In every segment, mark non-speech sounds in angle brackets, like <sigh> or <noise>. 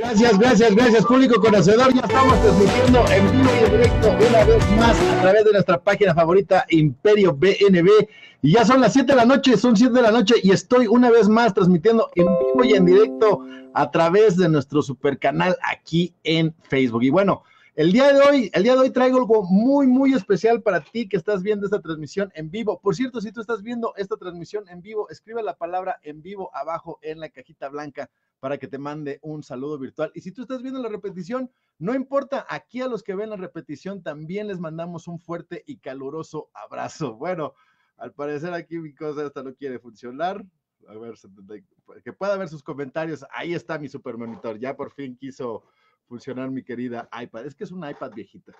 Gracias, gracias, gracias, público conocedor. Ya estamos transmitiendo en vivo y en directo una vez más a través de nuestra página favorita Imperio BNB. Y ya son las 7 de la noche, son 7 de la noche y estoy una vez más transmitiendo en vivo y en directo a través de nuestro super canal aquí en Facebook. Y bueno, el día de hoy, el día de hoy traigo algo muy, muy especial para ti que estás viendo esta transmisión en vivo. Por cierto, si tú estás viendo esta transmisión en vivo, escribe la palabra en vivo abajo en la cajita blanca para que te mande un saludo virtual. Y si tú estás viendo la repetición, no importa, aquí a los que ven la repetición también les mandamos un fuerte y caluroso abrazo. Bueno, al parecer aquí mi cosa esta no quiere funcionar. A ver, que pueda ver sus comentarios. Ahí está mi super monitor. Ya por fin quiso funcionar mi querida iPad. Es que es un iPad viejita.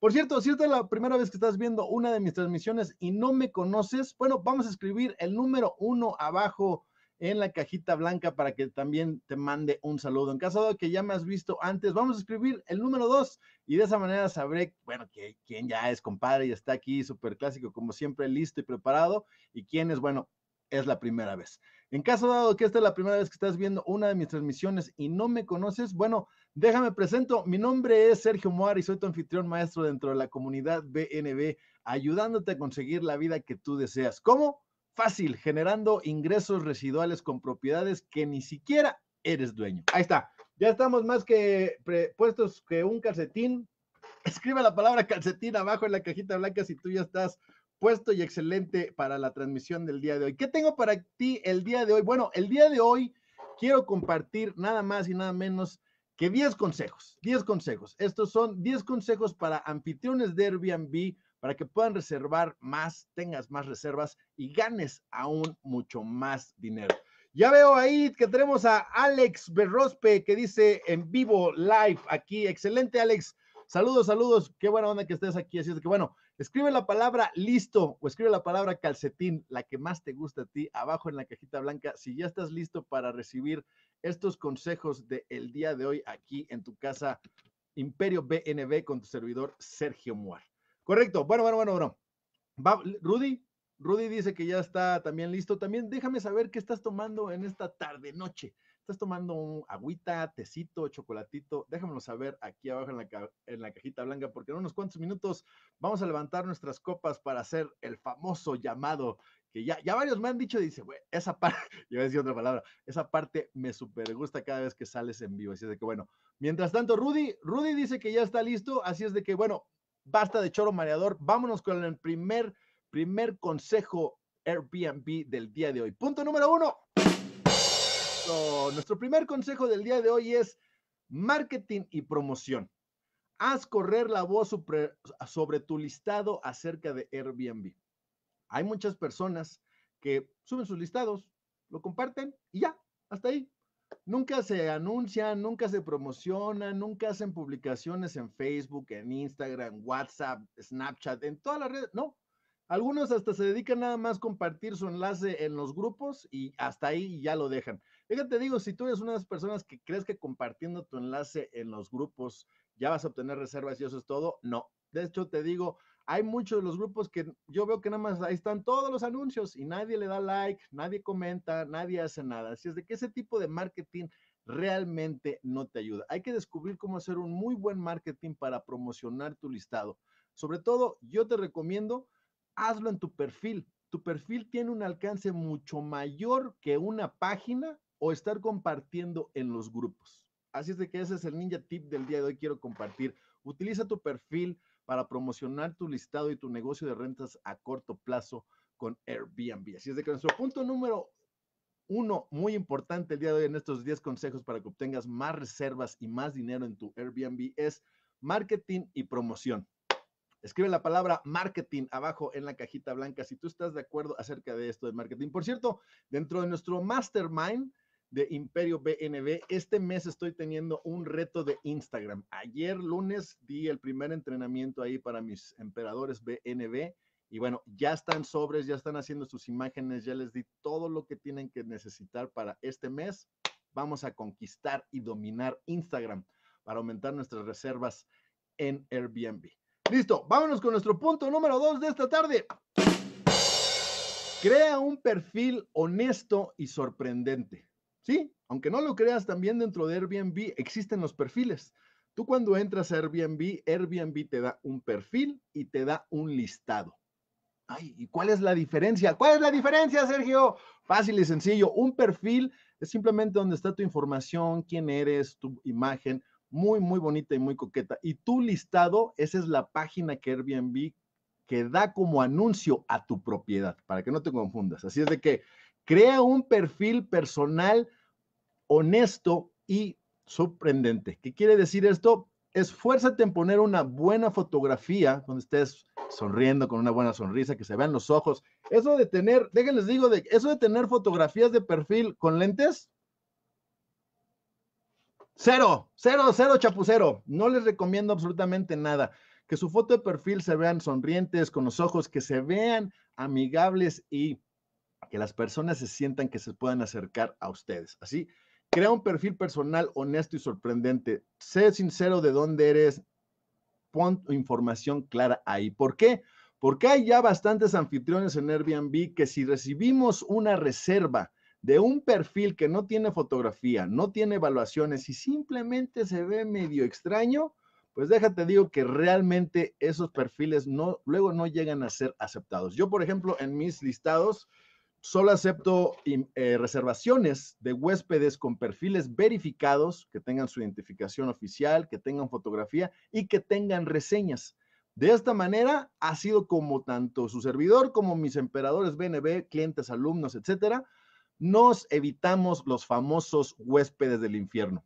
Por cierto, si esta es la primera vez que estás viendo una de mis transmisiones y no me conoces, bueno, vamos a escribir el número uno abajo en la cajita blanca para que también te mande un saludo. En caso de que ya me has visto antes, vamos a escribir el número 2 y de esa manera sabré, bueno, quién ya es compadre y está aquí súper clásico, como siempre, listo y preparado, y quién es, bueno, es la primera vez. En caso dado que esta es la primera vez que estás viendo una de mis transmisiones y no me conoces, bueno, déjame presento. Mi nombre es Sergio Moar y soy tu anfitrión maestro dentro de la comunidad BNB, ayudándote a conseguir la vida que tú deseas. ¿Cómo? fácil, generando ingresos residuales con propiedades que ni siquiera eres dueño. Ahí está. Ya estamos más que puestos que un calcetín. <laughs> Escriba la palabra calcetín abajo en la cajita blanca si tú ya estás puesto y excelente para la transmisión del día de hoy. ¿Qué tengo para ti el día de hoy? Bueno, el día de hoy quiero compartir nada más y nada menos que 10 consejos. 10 consejos. Estos son 10 consejos para anfitriones de Airbnb para que puedan reservar más, tengas más reservas y ganes aún mucho más dinero. Ya veo ahí que tenemos a Alex Berrospe que dice en vivo, live, aquí. Excelente, Alex. Saludos, saludos. Qué buena onda que estés aquí. Así es que bueno, escribe la palabra listo o escribe la palabra calcetín, la que más te gusta a ti, abajo en la cajita blanca. Si ya estás listo para recibir estos consejos del día de hoy aquí en tu casa Imperio BNB con tu servidor Sergio Muar. Correcto. Bueno, bueno, bueno, bueno. Rudy, Rudy dice que ya está también listo. También déjame saber qué estás tomando en esta tarde, noche. ¿Estás tomando un agüita, tecito, chocolatito? Déjamelo saber aquí abajo en la, en la cajita blanca, porque en unos cuantos minutos vamos a levantar nuestras copas para hacer el famoso llamado que ya, ya varios me han dicho, dice, güey, esa parte, <laughs> yo voy a decir otra palabra, esa parte me super gusta cada vez que sales en vivo. Así es de que, bueno, mientras tanto, Rudy, Rudy dice que ya está listo, así es de que, bueno, basta de choro mareador, vámonos con el primer, primer consejo Airbnb del día de hoy. Punto número uno. nuestro primer consejo del día de hoy es marketing y promoción. Haz correr la voz sobre tu listado acerca de Airbnb. Hay muchas personas que suben sus listados, lo comparten y ya, hasta ahí nunca se anuncian, nunca se promocionan, nunca hacen publicaciones en Facebook, en Instagram, WhatsApp, Snapchat, en todas las redes, no. Algunos hasta se dedican nada más a compartir su enlace en los grupos y hasta ahí ya lo dejan. Fíjate, digo, si tú eres una de las personas que crees que compartiendo tu enlace en los grupos ya vas a obtener reservas y eso es todo, no. De hecho, te digo, hay muchos de los grupos que yo veo que nada más ahí están todos los anuncios y nadie le da like, nadie comenta, nadie hace nada. Así es de que ese tipo de marketing realmente no te ayuda. Hay que descubrir cómo hacer un muy buen marketing para promocionar tu listado. Sobre todo, yo te recomiendo, hazlo en tu perfil. Tu perfil tiene un alcance mucho mayor que una página o estar compartiendo en los grupos. Así es de que ese es el ninja tip del día de hoy. Quiero compartir. Utiliza tu perfil, para promocionar tu listado y tu negocio de rentas a corto plazo con Airbnb. Así es de que nuestro punto número uno muy importante el día de hoy en estos 10 consejos para que obtengas más reservas y más dinero en tu Airbnb es marketing y promoción. Escribe la palabra marketing abajo en la cajita blanca si tú estás de acuerdo acerca de esto de marketing. Por cierto, dentro de nuestro mastermind, de Imperio BNB. Este mes estoy teniendo un reto de Instagram. Ayer lunes di el primer entrenamiento ahí para mis emperadores BNB. Y bueno, ya están sobres, ya están haciendo sus imágenes, ya les di todo lo que tienen que necesitar para este mes. Vamos a conquistar y dominar Instagram para aumentar nuestras reservas en Airbnb. Listo, vámonos con nuestro punto número dos de esta tarde. Crea un perfil honesto y sorprendente. Sí, aunque no lo creas, también dentro de Airbnb existen los perfiles. Tú cuando entras a Airbnb, Airbnb te da un perfil y te da un listado. Ay, ¿y cuál es la diferencia? ¿Cuál es la diferencia, Sergio? Fácil y sencillo. Un perfil es simplemente donde está tu información, quién eres, tu imagen, muy, muy bonita y muy coqueta. Y tu listado, esa es la página que Airbnb que da como anuncio a tu propiedad, para que no te confundas. Así es de que crea un perfil personal honesto y sorprendente. ¿Qué quiere decir esto? Esfuérzate en poner una buena fotografía donde estés sonriendo con una buena sonrisa, que se vean los ojos. Eso de tener, déjenles digo, de, eso de tener fotografías de perfil con lentes, Cero, cero, cero, chapucero. No les recomiendo absolutamente nada. Que su foto de perfil se vean sonrientes, con los ojos, que se vean amigables y que las personas se sientan que se puedan acercar a ustedes. Así Crea un perfil personal honesto y sorprendente. Sé sincero de dónde eres. Pon información clara ahí. ¿Por qué? Porque hay ya bastantes anfitriones en Airbnb que si recibimos una reserva de un perfil que no tiene fotografía, no tiene evaluaciones y simplemente se ve medio extraño, pues déjate digo que realmente esos perfiles luego no llegan a ser aceptados. Yo, por ejemplo, en mis listados, solo acepto eh, reservaciones de huéspedes con perfiles verificados, que tengan su identificación oficial, que tengan fotografía y que tengan reseñas. De esta manera ha sido como tanto su servidor como mis emperadores BNB, clientes, alumnos, etcétera, nos evitamos los famosos huéspedes del infierno.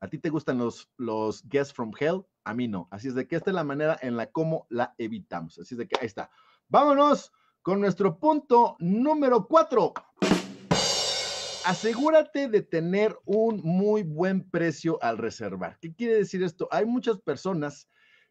A ti te gustan los, los guests from hell, a mí no. Así es de que esta es la manera en la cómo la evitamos. Así es de que ahí está. Vámonos con nuestro punto número cuatro. Asegúrate de tener un muy buen precio al reservar. ¿Qué quiere decir esto? Hay muchas personas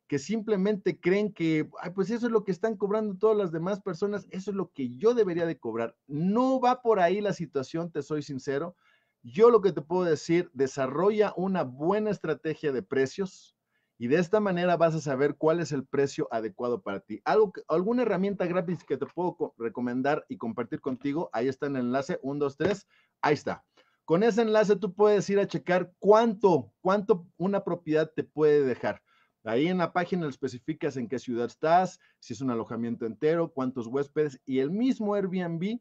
que simplemente creen que, pues eso es lo que están cobrando todas las demás personas, eso es lo que yo debería de cobrar. No va por ahí la situación, te soy sincero. Yo lo que te puedo decir, desarrolla una buena estrategia de precios, y de esta manera vas a saber cuál es el precio adecuado para ti. Algo, alguna herramienta gratis que te puedo recomendar y compartir contigo, ahí está el enlace, 1, 2, 3, ahí está. Con ese enlace tú puedes ir a checar cuánto, cuánto una propiedad te puede dejar. Ahí en la página especificas en qué ciudad estás, si es un alojamiento entero, cuántos huéspedes y el mismo Airbnb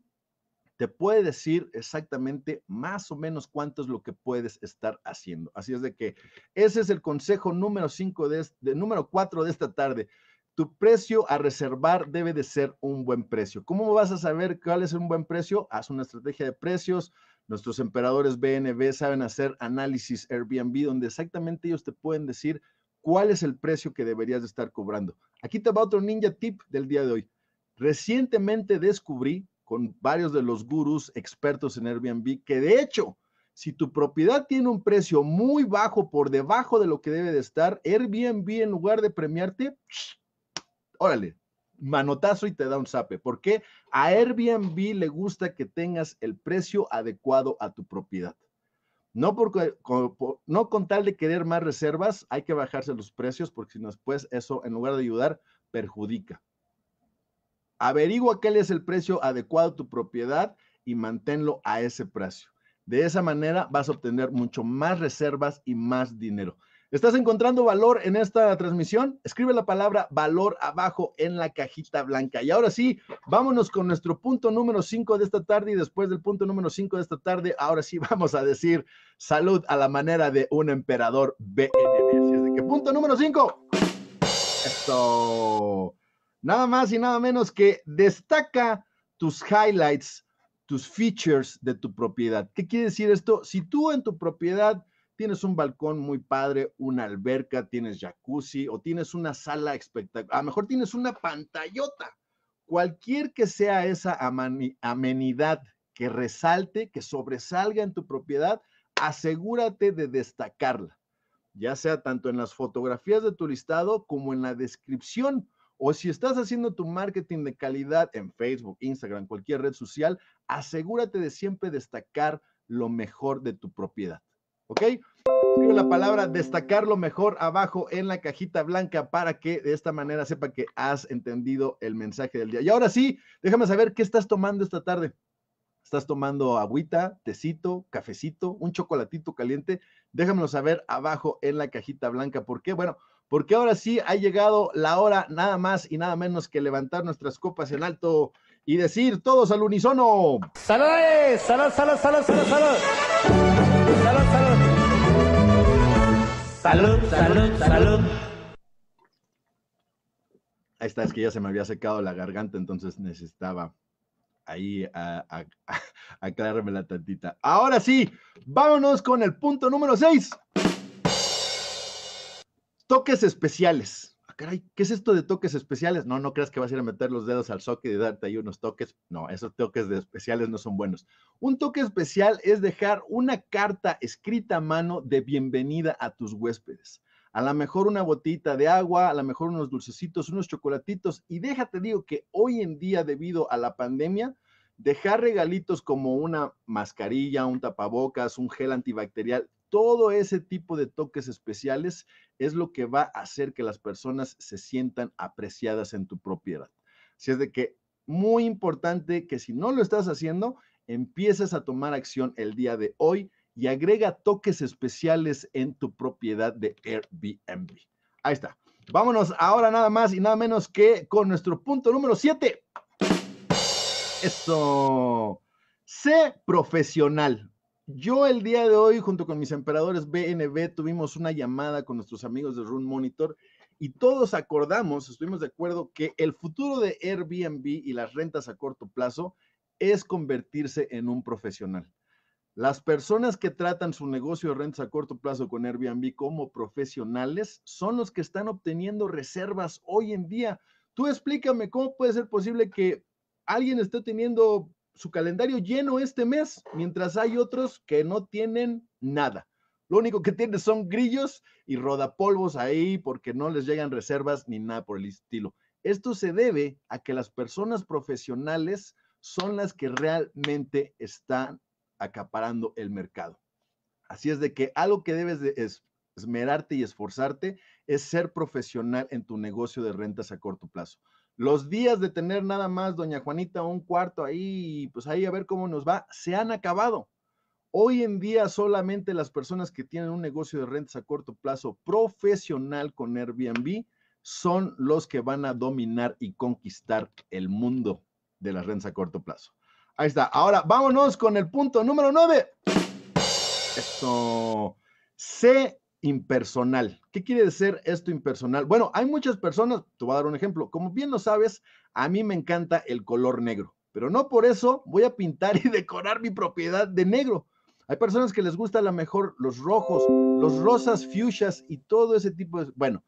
te puede decir exactamente más o menos cuánto es lo que puedes estar haciendo. Así es de que ese es el consejo número 5 de, número 4 de esta tarde. Tu precio a reservar debe de ser un buen precio. ¿Cómo vas a saber cuál es un buen precio? Haz una estrategia de precios. Nuestros emperadores BNB saben hacer análisis Airbnb donde exactamente ellos te pueden decir cuál es el precio que deberías de estar cobrando. Aquí te va otro ninja tip del día de hoy. Recientemente descubrí con varios de los gurús expertos en Airbnb, que de hecho, si tu propiedad tiene un precio muy bajo, por debajo de lo que debe de estar, Airbnb en lugar de premiarte, órale, manotazo y te da un sape. porque A Airbnb le gusta que tengas el precio adecuado a tu propiedad. No, porque no con tal de querer más reservas, hay que bajarse los precios porque si no después eso en lugar de ayudar perjudica. Averigua cuál es el precio adecuado a tu propiedad y manténlo a ese precio. De esa manera vas a obtener mucho más reservas y más dinero. ¿Estás encontrando valor en esta transmisión? Escribe la palabra valor abajo en la cajita blanca. Y ahora sí, vámonos con nuestro punto número 5 de esta tarde y después del punto número 5 de esta tarde, ahora sí <laughs> vamos a decir salud a la manera de un emperador BNB. de punto número 5. Esto. Nada más y nada menos que destaca tus highlights, tus features de tu propiedad. ¿Qué quiere decir esto? Si tú en tu propiedad tienes un balcón muy padre, una alberca, tienes jacuzzi o tienes una sala espectacular, a lo mejor tienes una pantallota, cualquier que sea esa amenidad que resalte, que sobresalga en tu propiedad, asegúrate de destacarla, ya sea tanto en las fotografías de tu listado como en la descripción o si estás haciendo tu marketing de calidad en Facebook, Instagram, cualquier red social, asegúrate de siempre destacar lo mejor de tu propiedad. ¿Ok? Escribe la palabra destacar lo mejor abajo en la cajita blanca para que de esta manera sepa que has entendido el mensaje del día. Y ahora sí, déjame saber qué estás tomando esta tarde. ¿Estás tomando agüita, tecito, cafecito, un chocolatito caliente? Déjamelo saber abajo en la cajita blanca. ¿Por qué? Bueno, porque ahora sí ha llegado la hora nada más y nada menos que levantar nuestras copas en alto y decir todos al unísono. salud, salud, salud, salud! ¡Salud, salud! ¡Salud, salud, Ahí está, es que ya se me había secado la garganta, entonces necesitaba ahí a, <laughs> aclararme la tantita. Ahora sí, vámonos con el punto número 6. Toques especiales. Ah, caray, ¿qué es esto de toques especiales? No, no creas que vas a ir a meter los dedos al socket y darte ahí unos toques. No, esos toques de especiales no son buenos. Un toque especial es dejar una carta escrita a mano de bienvenida a tus huéspedes. A lo mejor una botita de agua, a lo mejor unos dulcecitos, unos chocolatitos. Y déjate, digo que hoy en día, debido a la pandemia, dejar regalitos como una mascarilla, un tapabocas, un gel antibacterial, todo ese tipo de toques especiales es lo que va a hacer que las personas se sientan apreciadas en tu propiedad. Así es de que muy importante que si no lo estás haciendo, empieces a tomar acción el día de hoy y agrega toques especiales en tu propiedad de Airbnb. Ahí está. Vámonos ahora nada más y nada menos que con nuestro punto número 7. Eso. Sé profesional. Yo el día de hoy, junto con mis emperadores BNB, tuvimos una llamada con nuestros amigos de Run Monitor y todos acordamos, estuvimos de acuerdo que el futuro de Airbnb y las rentas a corto plazo es convertirse en un profesional. Las personas que tratan su negocio de rentas a corto plazo con Airbnb como profesionales son los que están obteniendo reservas hoy en día. Tú explícame cómo puede ser posible que alguien esté teniendo su calendario lleno este mes, mientras hay otros que no tienen nada. Lo único que tienen son grillos y rodapolvos ahí porque no les llegan reservas ni nada por el estilo. Esto se debe a que las personas profesionales son las que realmente están acaparando el mercado. Así es de que algo que debes de esmerarte y esforzarte es ser profesional en tu negocio de rentas a corto plazo. Los días de tener nada más, doña Juanita, un cuarto ahí, pues ahí a ver cómo nos va, se han acabado. Hoy en día solamente las personas que tienen un negocio de rentas a corto plazo profesional con Airbnb son los que van a dominar y conquistar el mundo de las rentas a corto plazo. Ahí está. Ahora vámonos con el punto número 9. Esto. se impersonal. ¿Qué quiere decir esto impersonal? Bueno, hay muchas personas, te voy a dar un ejemplo, como bien lo sabes, a mí me encanta el color negro, pero no por eso voy a pintar <laughs> y decorar mi propiedad de negro. Hay personas que les gusta a lo mejor los rojos, los rosas fuchsias y todo ese tipo de... Bueno,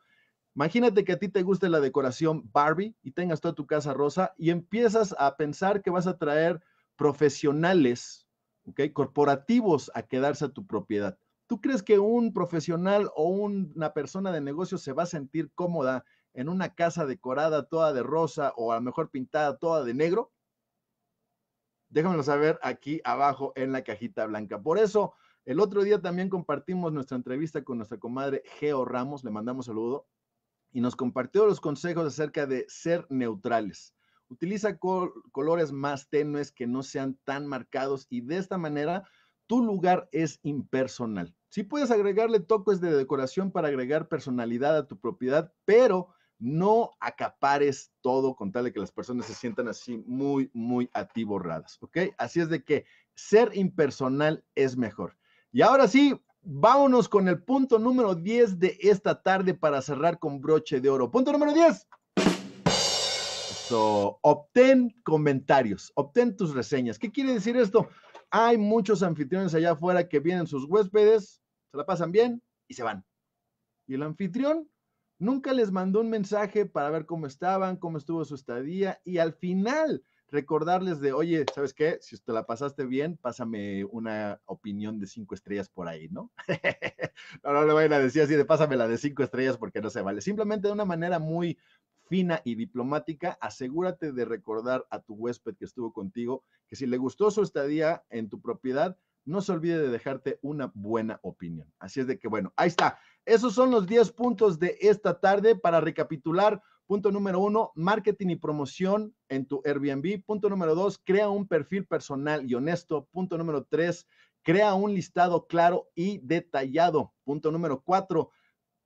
Imagínate que a ti te guste la decoración Barbie y tengas toda tu casa rosa y empiezas a pensar que vas a traer profesionales, ¿ok? Corporativos a quedarse a tu propiedad. ¿Tú crees que un profesional o una persona de negocio se va a sentir cómoda en una casa decorada toda de rosa o a lo mejor pintada toda de negro? Déjamelo saber aquí abajo en la cajita blanca. Por eso, el otro día también compartimos nuestra entrevista con nuestra comadre Geo Ramos, le mandamos saludo, y nos compartió los consejos acerca de ser neutrales. Utiliza colores más tenues que no sean tan marcados y de esta manera tu lugar es impersonal. Si sí puedes agregarle toques de decoración para agregar personalidad a tu propiedad, pero no acapares todo con tal de que las personas se sientan así muy, muy atiborradas, ¿ok? Así es de que ser impersonal es mejor. Y ahora sí, vámonos con el punto número 10 de esta tarde para cerrar con broche de oro. Punto número 10. obtén comentarios, obtén tus reseñas. ¿Qué quiere decir esto? Hay muchos anfitriones allá afuera que vienen sus huéspedes, se la pasan bien y se van. Y el anfitrión nunca les mandó un mensaje para ver cómo estaban, cómo estuvo su estadía y al final recordarles de, oye, ¿sabes qué? Si te la pasaste bien, pásame una opinión de cinco estrellas por ahí, ¿no? <laughs> no, no le vayan a decir así de pásame la de cinco estrellas porque no se vale. Simplemente de una manera muy, fina y diplomática, asegúrate de recordar a tu huésped que estuvo contigo que si le gustó su estadía en tu propiedad, no se olvide de dejarte una buena opinión. Así es de que, bueno, ahí está. Esos son los 10 puntos de esta tarde para recapitular. Punto número uno, marketing y promoción en tu Airbnb. Punto número dos, crea un perfil personal y honesto. Punto número tres, crea un listado claro y detallado. Punto número cuatro,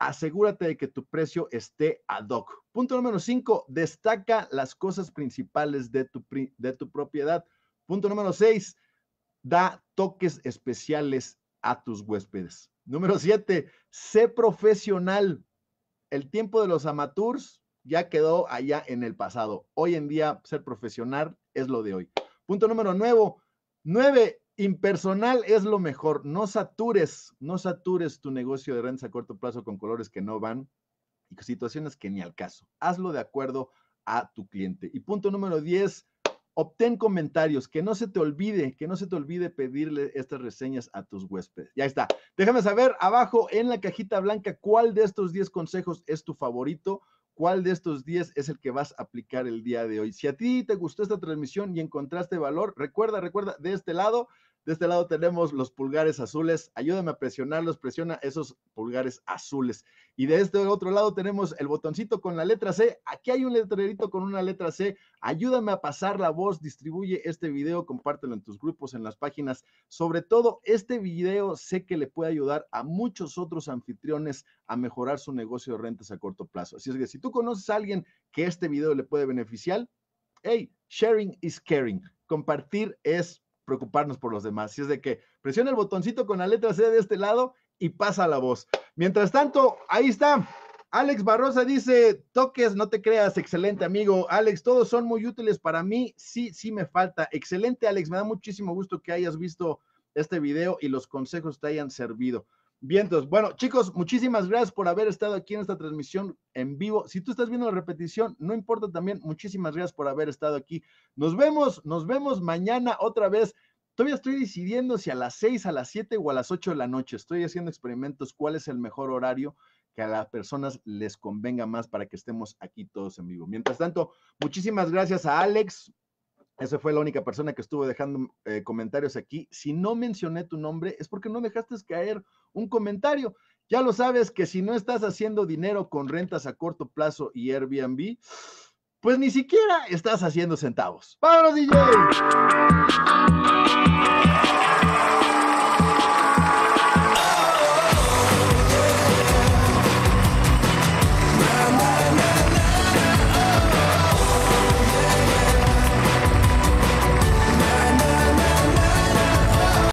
asegúrate de que tu precio esté ad hoc. Punto número 5, destaca las cosas principales de tu, de tu propiedad. Punto número 6, da toques especiales a tus huéspedes. Número 7, sé profesional. El tiempo de los amateurs ya quedó allá en el pasado. Hoy en día ser profesional es lo de hoy. Punto número 9, 9, Impersonal es lo mejor. No satures, no satures tu negocio de rentas a corto plazo con colores que no van y situaciones que ni al caso. Hazlo de acuerdo a tu cliente. Y punto número 10, obtén comentarios. Que no se te olvide, que no se te olvide pedirle estas reseñas a tus huéspedes. Ya está. Déjame saber abajo en la cajita blanca cuál de estos 10 consejos es tu favorito. ¿Cuál de estos 10 es el que vas a aplicar el día de hoy? Si a ti te gustó esta transmisión y encontraste valor, recuerda, recuerda, de este lado de este lado tenemos los pulgares azules. Ayúdame a presionarlos, presiona esos pulgares azules. Y de este otro lado tenemos el botoncito con la letra C. Aquí hay un letrerito con una letra C. Ayúdame a pasar la voz, distribuye este video, compártelo en tus grupos, en las páginas. Sobre todo, este video sé que le puede ayudar a muchos otros anfitriones a mejorar su negocio de rentas a corto plazo. Así es que si tú conoces a alguien que este video le puede beneficiar, hey, sharing is caring. Compartir es preocuparnos por los demás. Si es de que presiona el botoncito con la letra C de este lado y pasa la voz. Mientras tanto, ahí está. Alex Barrosa dice, toques, no te creas, excelente amigo. Alex, todos son muy útiles para mí. Sí, sí me falta. Excelente, Alex. Me da muchísimo gusto que hayas visto este video y los consejos te hayan servido. Vientos. Bueno, chicos, muchísimas gracias por haber estado aquí en esta transmisión en vivo. Si tú estás viendo la repetición, no importa también, muchísimas gracias por haber estado aquí. Nos vemos, nos vemos mañana otra vez. Todavía estoy decidiendo si a las 6, a las 7 o a las 8 de la noche. Estoy haciendo experimentos, cuál es el mejor horario que a las personas les convenga más para que estemos aquí todos en vivo. Mientras tanto, muchísimas gracias a Alex, esa fue la única persona que estuvo dejando eh, comentarios aquí. Si no mencioné tu nombre, es porque no dejaste caer un comentario. Ya lo sabes que si no estás haciendo dinero con rentas a corto plazo y Airbnb, pues ni siquiera estás haciendo centavos. Pablo DJ!